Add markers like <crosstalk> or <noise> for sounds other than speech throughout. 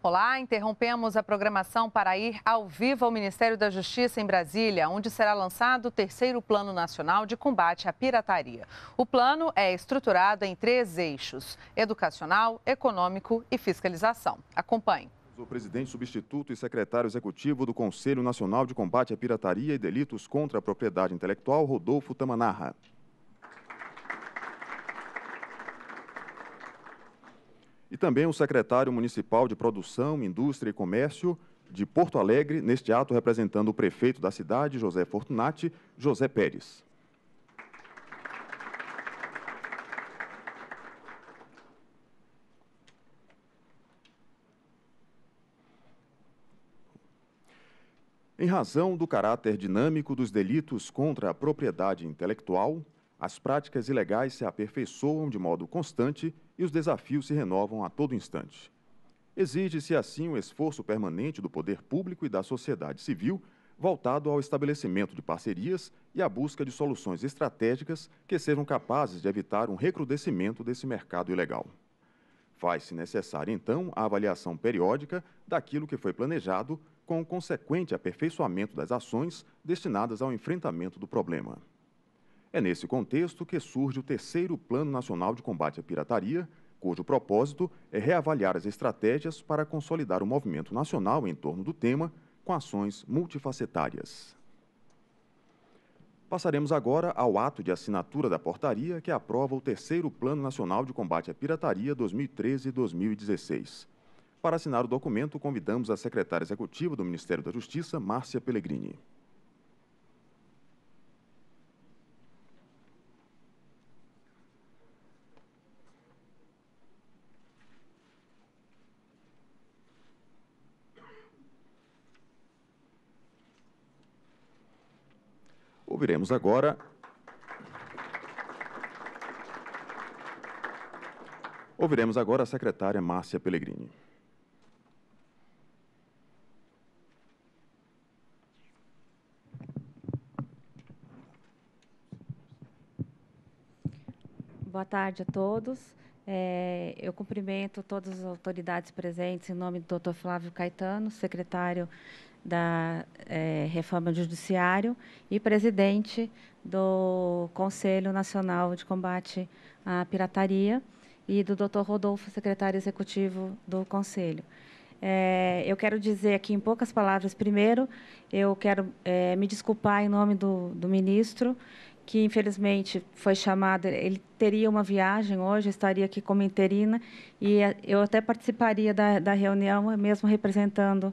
Olá, interrompemos a programação para ir ao vivo ao Ministério da Justiça em Brasília, onde será lançado o terceiro Plano Nacional de Combate à Pirataria. O plano é estruturado em três eixos: educacional, econômico e fiscalização. Acompanhe. O presidente substituto e secretário executivo do Conselho Nacional de Combate à Pirataria e Delitos contra a Propriedade Intelectual, Rodolfo Tamanarra. e também o secretário municipal de Produção, Indústria e Comércio de Porto Alegre, neste ato representando o prefeito da cidade, José Fortunati, José Pérez. Em razão do caráter dinâmico dos delitos contra a propriedade intelectual, as práticas ilegais se aperfeiçoam de modo constante e os desafios se renovam a todo instante. Exige-se, assim, um esforço permanente do poder público e da sociedade civil voltado ao estabelecimento de parcerias e à busca de soluções estratégicas que sejam capazes de evitar um recrudescimento desse mercado ilegal. Faz-se necessária, então, a avaliação periódica daquilo que foi planejado, com o consequente aperfeiçoamento das ações destinadas ao enfrentamento do problema. É nesse contexto que surge o terceiro Plano Nacional de Combate à Pirataria, cujo propósito é reavaliar as estratégias para consolidar o movimento nacional em torno do tema com ações multifacetárias. Passaremos agora ao ato de assinatura da portaria que aprova o terceiro Plano Nacional de Combate à Pirataria 2013-2016. Para assinar o documento, convidamos a secretária executiva do Ministério da Justiça, Márcia Pellegrini. Ouviremos agora. Ouviremos agora a secretária Márcia Pellegrini. Boa tarde a todos. É, eu cumprimento todas as autoridades presentes em nome do Dr. Flávio Caetano, secretário da é, Reforma Judiciário e presidente do Conselho Nacional de Combate à Pirataria e do Dr. Rodolfo, secretário executivo do Conselho. É, eu quero dizer aqui em poucas palavras, primeiro, eu quero é, me desculpar em nome do, do ministro, que infelizmente foi chamado, ele teria uma viagem hoje, estaria aqui como interina, e eu até participaria da, da reunião, mesmo representando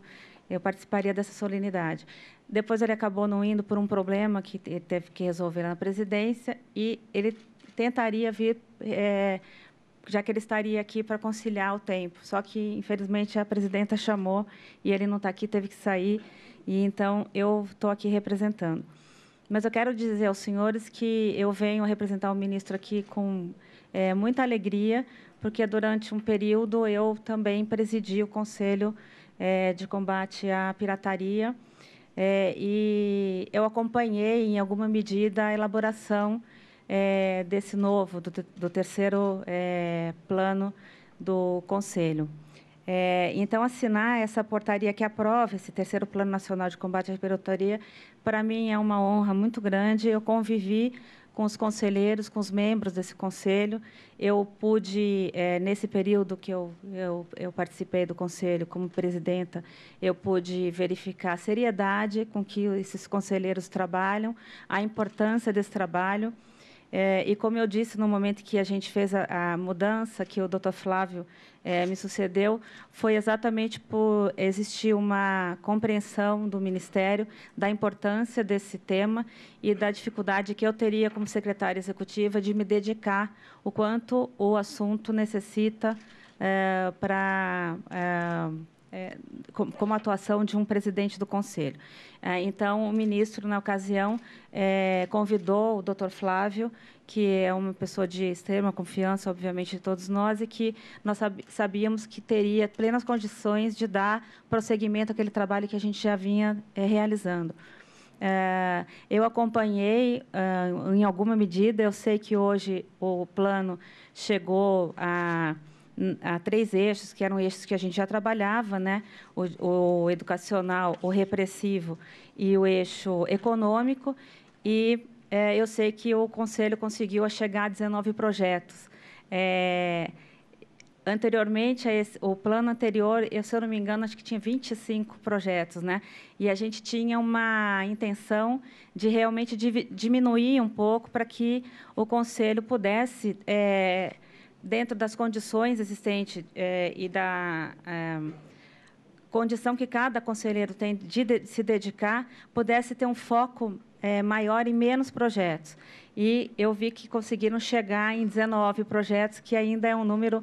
eu participaria dessa solenidade. Depois ele acabou não indo por um problema que ele teve que resolver na presidência e ele tentaria vir, é, já que ele estaria aqui para conciliar o tempo. Só que, infelizmente, a presidenta chamou e ele não está aqui, teve que sair, e então eu estou aqui representando. Mas eu quero dizer aos senhores que eu venho representar o ministro aqui com é, muita alegria, porque durante um período eu também presidi o Conselho é, de combate à pirataria. É, e eu acompanhei, em alguma medida, a elaboração é, desse novo, do, do terceiro é, plano do Conselho. É, então, assinar essa portaria que aprova esse terceiro Plano Nacional de Combate à Pirataria, para mim é uma honra muito grande. Eu convivi com os conselheiros, com os membros desse conselho. Eu pude, é, nesse período que eu, eu, eu, participei do conselho como presidenta, eu pude verificar a seriedade com que esses conselheiros trabalham, a importância desse trabalho. É, e como eu disse no momento que a gente fez a, a mudança, que o Dr. Flávio é, me sucedeu, foi exatamente por existir uma compreensão do Ministério da importância desse tema e da dificuldade que eu teria como secretária executiva de me dedicar o quanto o assunto necessita é, para é, é, como, atuação de um presidente do conselho. É, então, o ministro, na ocasião, é, convidou o doutor Flávio, que é uma pessoa de extrema confiança, obviamente, de todos nós, e que nós sabíamos que teria plenas condições de dar prosseguimento àquele trabalho que a gente já vinha é, realizando. É, eu acompanhei é, em alguma medida. Eu sei que hoje o plano chegou a a três eixos, que eram eixos que a gente já trabalhava, né? o, o educacional, o repressivo e o eixo econômico. E é, eu sei que o Conselho conseguiu chegar a 19 projetos. É, anteriormente, esse, o plano anterior, eu, se eu não me engano, acho que tinha 25 projetos, né? E a gente tinha uma intenção de realmente diminuir um pouco para que o Conselho pudesse... É, dentro das condições existentes eh, e da eh, condição que cada conselheiro tem de, de, se dedicar, pudesse ter um foco eh, maior em menos projetos. E eu vi que conseguiram chegar em 19 projetos, que ainda é um número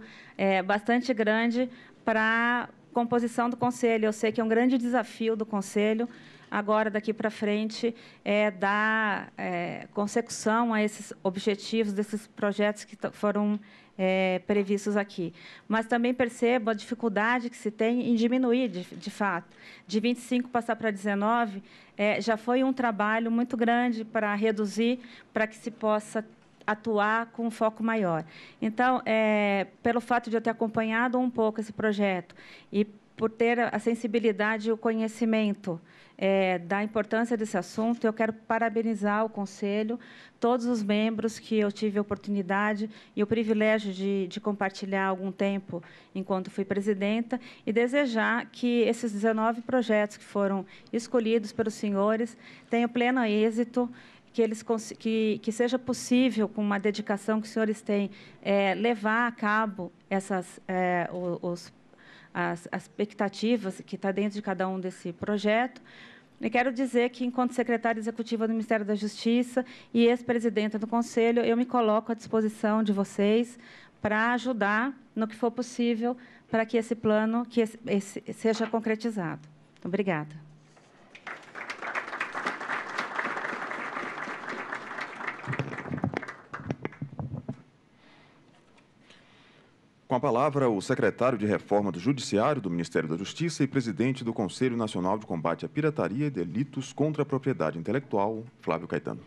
bastante grande para composição do conselho. Eu sei que é um grande desafio do conselho agora daqui para frente é dar é, consecução a esses objetivos desses projetos que foram é, previstos aqui. Mas também percebo a dificuldade que se tem em diminuir, de, de fato. De 25 passar para 19 é, já foi um trabalho muito grande para reduzir, para que se possa atuar com um foco maior. Então, é, pelo fato de eu ter acompanhado um pouco esse projeto e por ter a sensibilidade e o conhecimento é, da importância desse assunto. Eu quero parabenizar o Conselho, todos os membros que eu tive a oportunidade e o privilégio de, de compartilhar algum tempo enquanto fui presidenta e desejar que esses 19 projetos que foram escolhidos pelos senhores tenham pleno êxito, que, eles, que, que seja possível, com uma dedicação que os senhores têm, é, levar a cabo essas, é, os projetos as, as expectativas que está dentro de cada um desse projeto. E quero dizer que, enquanto secretária executiva do Ministério da Justiça e ex-presidenta do Conselho, eu me coloco à disposição de vocês para ajudar no que for possível para que esse plano que esse, esse, seja concretizado. Obrigada. Com a palavra, o secretário de Reforma do Judiciário do Ministério da Justiça e presidente do Conselho Nacional de Combate à Pirataria e Delitos contra a Propriedade Intelectual, Flávio Caetano.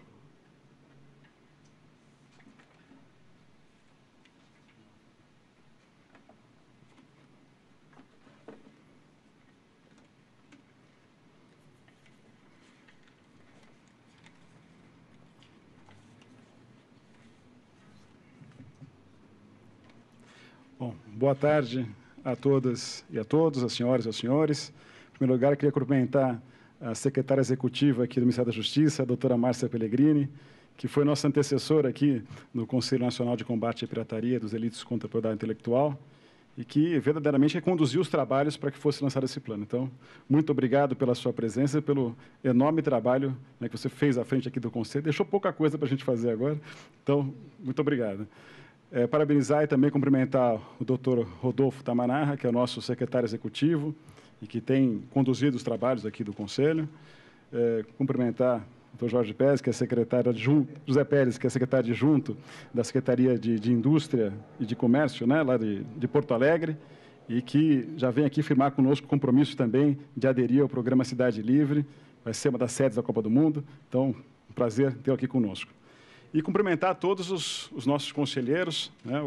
boa tarde a todas e a todos, as senhoras e aos senhores. Em primeiro lugar, eu queria cumprimentar a secretária executiva aqui do Ministério da Justiça, a doutora Márcia Pellegrini, que foi nossa antecessora aqui no Conselho Nacional de Combate à Pirataria dos Elitos contra a Propriedade Intelectual e que verdadeiramente conduziu os trabalhos para que fosse lançado esse plano. Então, muito obrigado pela sua presença, e pelo enorme trabalho né, que você fez à frente aqui do Conselho. Deixou pouca coisa para a gente fazer agora, então, muito obrigado. É, parabenizar e também cumprimentar o doutor Rodolfo Tamanarra, que é o nosso secretário executivo e que tem conduzido os trabalhos aqui do Conselho. É, cumprimentar o doutor Jorge Pérez, que é secretário adjunto, José Pérez, que é secretário adjunto da Secretaria de, de, Indústria e de Comércio, né, lá de, de Porto Alegre, e que já vem aqui firmar conosco o compromisso também de aderir ao programa Cidade Livre, vai ser uma das sedes da Copa do Mundo. Então, um prazer tê-lo aqui conosco e cumprimentar todos os, os nossos conselheiros. Né?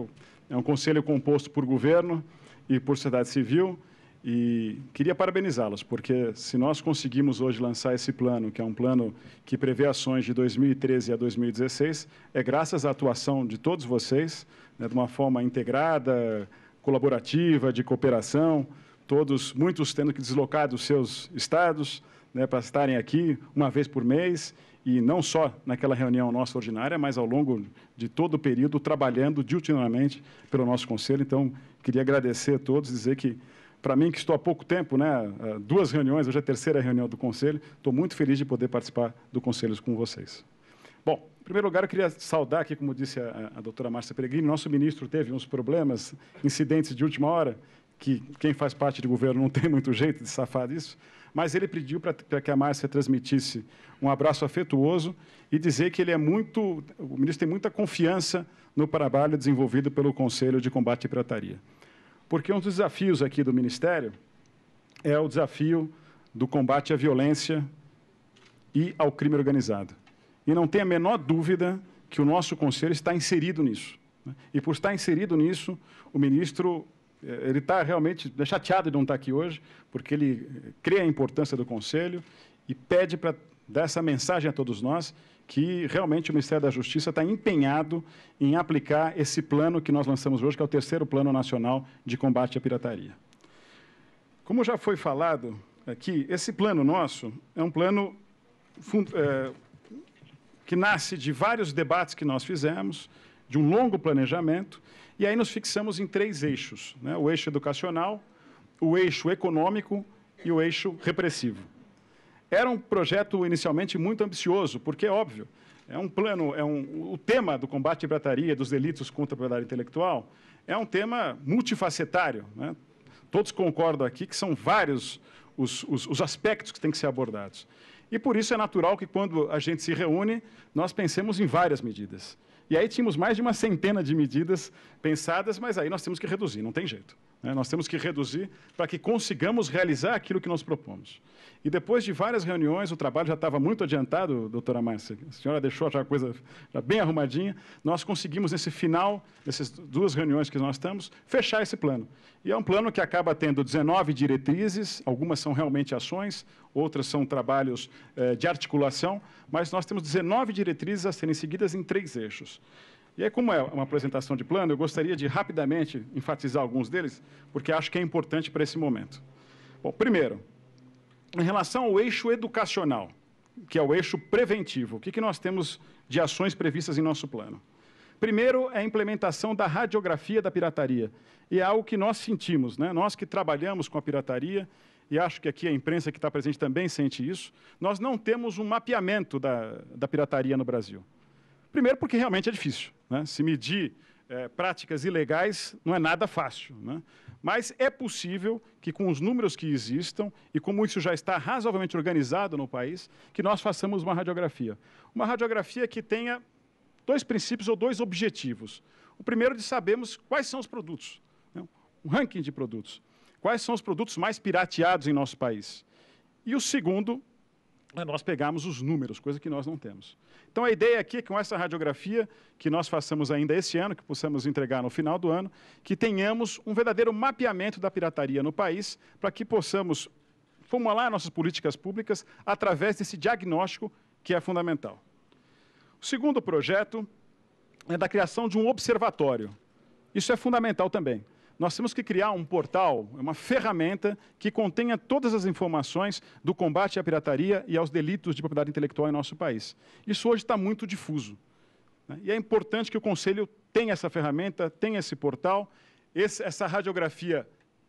É um conselho composto por governo e por sociedade civil. E queria parabenizá-los, porque se nós conseguimos hoje lançar esse plano, que é um plano que prevê ações de 2013 a 2016, é graças à atuação de todos vocês, né, de uma forma integrada, colaborativa, de cooperação, todos, muitos tendo que deslocar dos seus estados, né, para estarem aqui uma vez por mês e não só naquela reunião nossa ordinária, mas ao longo de todo o período, trabalhando diuturnamente pelo nosso Conselho. Então, queria agradecer a todos, dizer que, para mim, que estou há pouco tempo, né, duas reuniões, hoje é a terceira reunião do Conselho, estou muito feliz de poder participar do Conselho com vocês. Bom, em primeiro lugar, eu queria saudar aqui, como disse a, a doutora Márcia Peregrini, nosso ministro teve uns problemas, incidentes de última hora, que quem faz parte de governo não <laughs> tem muito jeito de safar disso, mas ele pediu para que a Márcia transmitisse um abraço afetuoso e dizer que ele é muito, o ministro tem muita confiança no trabalho desenvolvido pelo Conselho de Combate à Pirataria. Porque um dos desafios aqui do Ministério é o desafio do combate à violência e ao crime organizado. E não tem a menor dúvida que o nosso Conselho está inserido nisso. Né? E por estar inserido nisso, o ministro é, ele está realmente chateado de não estar tá aqui hoje, porque ele eh, crê a importância do Conselho e pede para dar essa mensagem a todos nós que realmente o Ministério da Justiça está empenhado em aplicar esse plano que nós lançamos hoje, que é o terceiro Plano Nacional de Combate à Pirataria. Como já foi falado aqui, esse plano nosso é um plano é, que nasce de vários debates que nós fizemos, de um longo planejamento, e aí nos fixamos em três eixos: né? o eixo educacional, o eixo econômico e o eixo repressivo. Era um projeto inicialmente muito ambicioso, porque é óbvio, é um plano, é um, o tema do combate à pirataria, dos delitos contra a propriedade intelectual, é um tema multifacetário. Né? Todos concordam aqui que são vários os, os, os aspectos que têm que ser abordados. E por isso é natural que, quando a gente se reúne, nós pensemos em várias medidas. E aí tínhamos mais de uma centena de medidas pensadas, mas aí nós temos que reduzir, não tem jeito. Né? Nós temos que reduzir para que consigamos realizar aquilo que nós propomos. E depois de várias reuniões, o trabalho já estava muito adiantado, doutora Márcia, a senhora deixou já a coisa já bem arrumadinha, nós conseguimos, nesse final, nessas duas reuniões que nós estamos, fechar esse plano. E é um plano que acaba tendo 19 diretrizes, algumas são realmente ações, outras são trabalhos eh, de articulação, mas nós temos 19 diretrizes a serem seguidas em três eixos. E aí, como é uma apresentação de plano, eu gostaria de rapidamente enfatizar alguns deles, porque acho que é importante para esse momento. Bom, primeiro, em relação ao eixo educacional, que é o eixo preventivo, o que, que nós temos de ações previstas em nosso plano? Primeiro, é a implementação da radiografia da pirataria. E é algo que nós sentimos, né? nós que trabalhamos com a pirataria, e acho que aqui a imprensa que está presente também sente isso, nós não temos um mapeamento da, da pirataria no Brasil. Primeiro, porque realmente é difícil. Né? Se medir é, práticas ilegais não é nada fácil. Né? Mas é possível que, com os números que existam e como isso já está razoavelmente organizado no país, que nós façamos uma radiografia. Uma radiografia que tenha dois princípios ou dois objetivos. O primeiro de sabermos quais são os produtos, né? um ranking de produtos. Quais são os produtos mais pirateados em nosso país? E o segundo é nós pegarmos os números, coisa que nós não temos. Então a ideia aqui é que com essa radiografia que nós façamos ainda esse ano, que possamos entregar no final do ano, que tenhamos um verdadeiro mapeamento da pirataria no país, para que possamos formular nossas políticas públicas através desse diagnóstico que é fundamental. O segundo projeto é da criação de um observatório. Isso é fundamental também nós temos que criar um portal, uma ferramenta que contenha todas as informações do combate à pirataria e aos delitos de propriedade intelectual em nosso país. Isso hoje está muito difuso. Né? E é importante que o Conselho tenha essa ferramenta, tenha esse portal. Esse, essa radiografia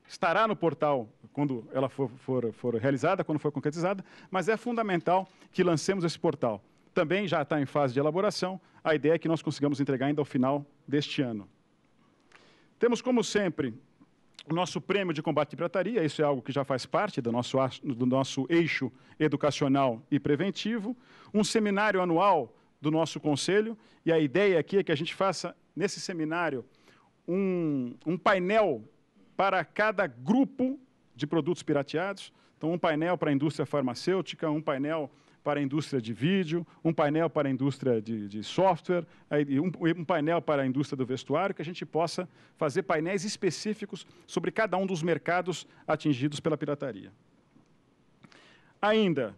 estará no portal quando ela for, for, for realizada, quando for concretizada, mas é fundamental que lancemos esse portal. Também já está em fase de elaboração. A ideia é que nós consigamos entregar ainda ao final deste ano. Temos, como sempre, o nosso prêmio de combate à pirataria, isso é algo que já faz parte do nosso, do nosso eixo educacional e preventivo, um seminário anual do nosso conselho, e a ideia aqui é que a gente faça, nesse seminário, um, um painel para cada grupo de produtos pirateados, então um painel para a indústria farmacêutica, um painel para a indústria de vídeo, um painel para a indústria de, de software, um, um painel para a indústria do vestuário, que a gente possa fazer painéis específicos sobre cada um dos mercados atingidos pela pirataria. Ainda,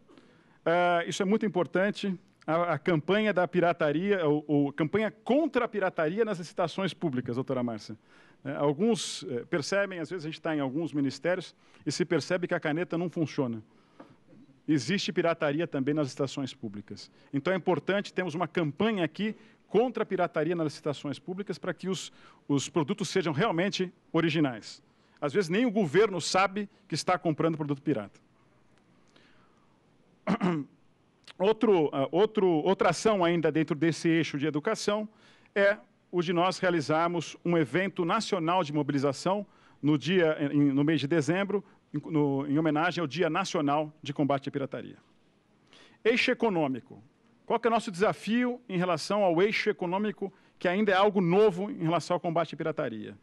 Uh, isso é muito importante. A, a campanha da pirataria, ou, ou, campanha contra a pirataria nas licitações públicas, doutora Márcia. Eh, alguns eh, percebem, às vezes a gente está em alguns ministérios e se percebe que a caneta não funciona existe pirataria também nas licitações públicas. Então é importante, temos uma campanha aqui contra a pirataria nas licitações públicas para que os, os produtos sejam realmente originais. Às vezes nem o governo sabe que está comprando produto pirata. <clears throat> Outro, uh, outro, outra ação ainda dentro desse eixo de educação é o de nós realizarmos um evento nacional de mobilização no dia, no mês de dezembro, em, no, em homenagem ao Dia Nacional de Combate à Pirataria. Eixo econômico. Qual é o nosso desafio em relação ao eixo econômico, que ainda é algo novo em relação ao combate à pirataria?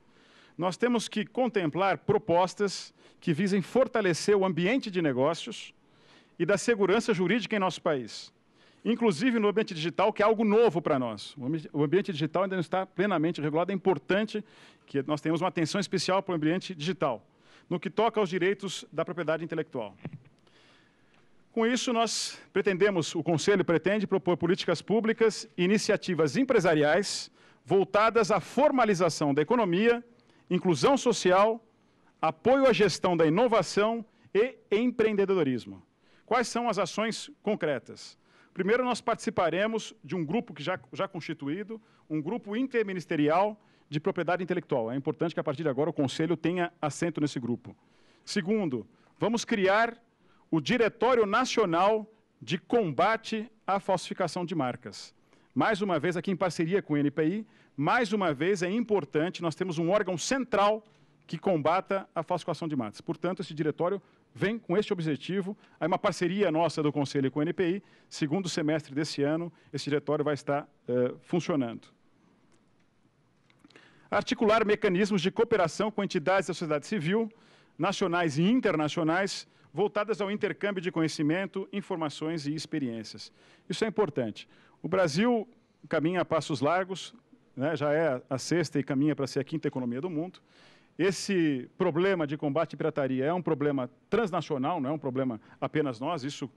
Nós temos que contemplar propostas que visem fortalecer o ambiente de negócios e da segurança jurídica em nosso país, inclusive no ambiente digital, que é algo novo para nós. O ambiente digital ainda não está plenamente regulado, é importante que nós tenhamos uma atenção especial para o ambiente digital no que toca aos direitos da propriedade intelectual. Com isso, nós pretendemos, o Conselho pretende propor políticas públicas e iniciativas empresariais voltadas à formalização da economia, inclusão social, apoio à gestão da inovação e empreendedorismo. Quais são as ações concretas? Primeiro, nós participaremos de um grupo que já, já constituído, um grupo interministerial de propriedade intelectual. É importante que, a partir de agora, o Conselho tenha assento nesse grupo. Segundo, vamos criar o Diretório Nacional de Combate à Falsificação de Marcas. Mais uma vez, aqui em parceria com o NPI, mais uma vez é importante, nós temos um órgão central que combata a falsificação de marcas. Portanto, esse diretório vem com este objetivo. Há é uma parceria nossa do Conselho com o NPI. Segundo semestre desse ano, esse diretório vai estar uh, funcionando articular mecanismos de cooperação com entidades da sociedade civil, nacionais e internacionais, voltadas ao intercâmbio de conhecimento, informações e experiências. Isso é importante. O Brasil caminha a passos largos, né, já é a sexta e caminha para ser a quinta economia do mundo. Esse problema de combate à pirataria é um problema transnacional, não é um problema apenas nós, isso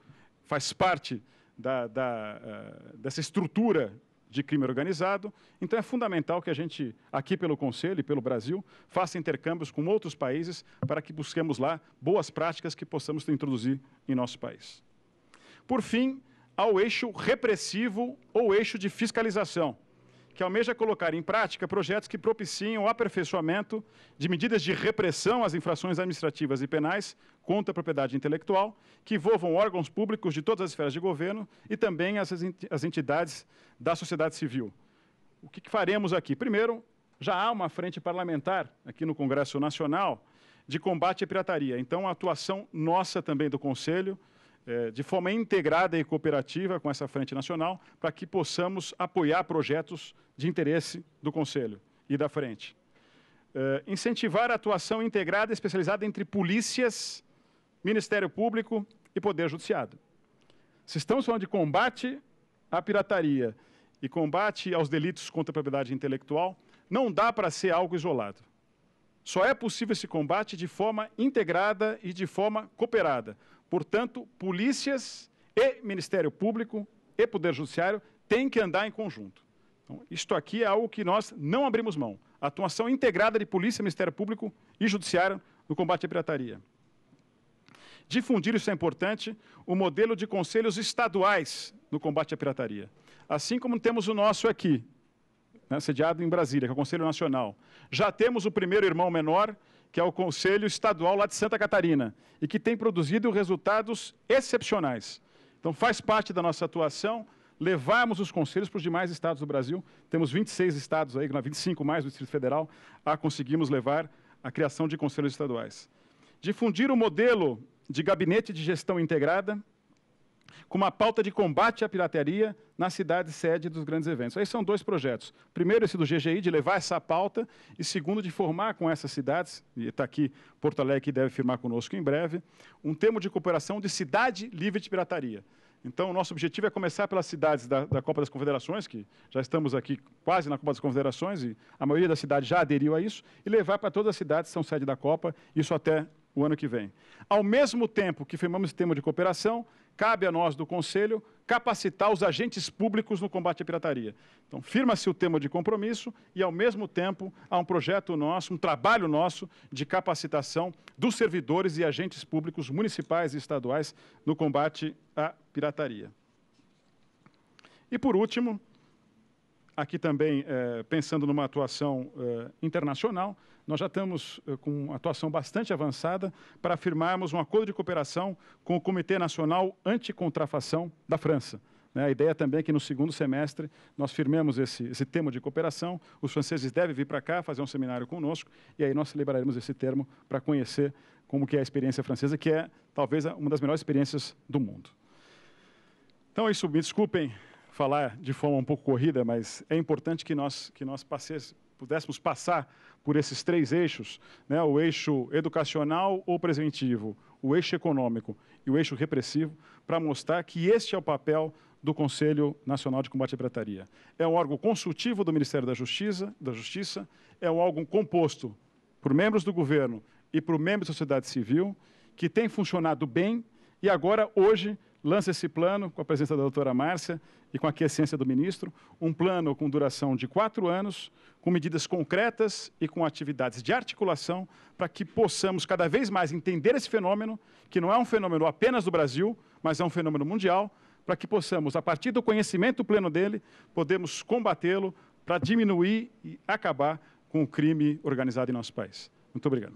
faz parte da, da, eh, dessa estrutura de crime organizado. Então é fundamental que a gente, aqui pelo Conselho e pelo Brasil, faça intercâmbios com outros países para que busquemos lá boas práticas que possamos introduzir em nosso país. Por fim, ao eixo repressivo ou eixo de fiscalização que almeja colocar em prática projetos que propiciem o aperfeiçoamento de medidas de repressão às infrações administrativas e penais contra a propriedade intelectual, que envolvam órgãos públicos de todas as esferas de governo e também as entidades da sociedade civil. O que faremos aqui? Primeiro, já há uma frente parlamentar aqui no Congresso Nacional de combate à pirataria. Então, a atuação nossa também do Conselho é, de forma integrada e cooperativa com essa frente nacional, para que possamos apoiar projetos de interesse do Conselho e da frente. É, incentivar a atuação integrada e especializada entre polícias, Ministério Público e Poder Judiciário. Se estamos falando de combate à pirataria e combate aos delitos contra a propriedade intelectual, não dá para ser algo isolado. Só é possível esse combate de forma integrada e de forma cooperada. Portanto, polícias e Ministério Público e Poder Judiciário têm que andar em conjunto. Então, isto aqui é algo que nós não abrimos mão. atuação integrada de polícia, Ministério Público e Judiciário no combate à pirataria. Difundir, isso é importante, o modelo de conselhos estaduais no combate à pirataria. Assim como temos o nosso aqui, né, sediado em Brasília, que é o Conselho Nacional. Já temos o primeiro irmão menor, que é o Conselho Estadual lá de Santa Catarina, e que tem produzido resultados excepcionais. Então, faz parte da nossa atuação levarmos os conselhos para os demais estados do Brasil. Temos 26 estados aí, 25 mais do Distrito Federal, a conseguirmos levar a criação de conselhos estaduais. Difundir o modelo de gabinete de gestão integrada, com uma pauta de combate à pirataria na cidade sede dos grandes eventos. Aí são dois projetos. Primeiro, esse do GGI, de levar essa pauta, e segundo, de formar com essas cidades, e está aqui Porto Alegre, que deve firmar conosco em breve, um termo de cooperação de cidade livre de pirataria. Então, o nosso objetivo é começar pelas cidades da, da, Copa das Confederações, que já estamos aqui quase na Copa das Confederações, e a maioria das cidades já aderiu a isso, e levar para todas as cidades que são sede da Copa, isso até o ano que vem. Ao mesmo tempo que firmamos esse termo de cooperação, Cabe a nós do Conselho capacitar os agentes públicos no combate à pirataria. Então, firma-se o tema de compromisso e, ao mesmo tempo, há um projeto nosso, um trabalho nosso de capacitação dos servidores e agentes públicos municipais e estaduais no combate à pirataria. E, por último, aqui também eh, pensando numa atuação eh, internacional, nós já estamos eh, com atuação bastante avançada para firmarmos um acordo de cooperação com o Comitê Nacional Anticontrafação da França. Né? A ideia também é que no segundo semestre nós firmemos esse, esse termo de cooperação, os franceses devem vir para cá fazer um seminário conosco e aí nós celebraremos esse termo para conhecer como que é a experiência francesa, que é talvez uma das melhores experiências do mundo. Então é isso, me desculpem falar de forma um pouco corrida, mas é importante que nós, que nós passe, pudéssemos passar por esses três eixos, né, o eixo educacional ou preventivo, o eixo econômico e o eixo repressivo, para mostrar que este é o papel do Conselho Nacional de Combate à Pirataria. É um órgão consultivo do Ministério da Justiça, da Justiça é um órgão composto por membros do governo e por membros da sociedade civil, que tem funcionado bem e agora, hoje, lança esse plano, com a presença da doutora Márcia e com a quiescência do ministro, um plano com duração de quatro anos, com medidas concretas e com atividades de articulação para que possamos cada vez mais entender esse fenômeno, que não é um fenômeno apenas do Brasil, mas é um fenômeno mundial, para que possamos, a partir do conhecimento pleno dele, podemos combatê-lo para diminuir e acabar com o crime organizado em nosso país. Muito obrigado.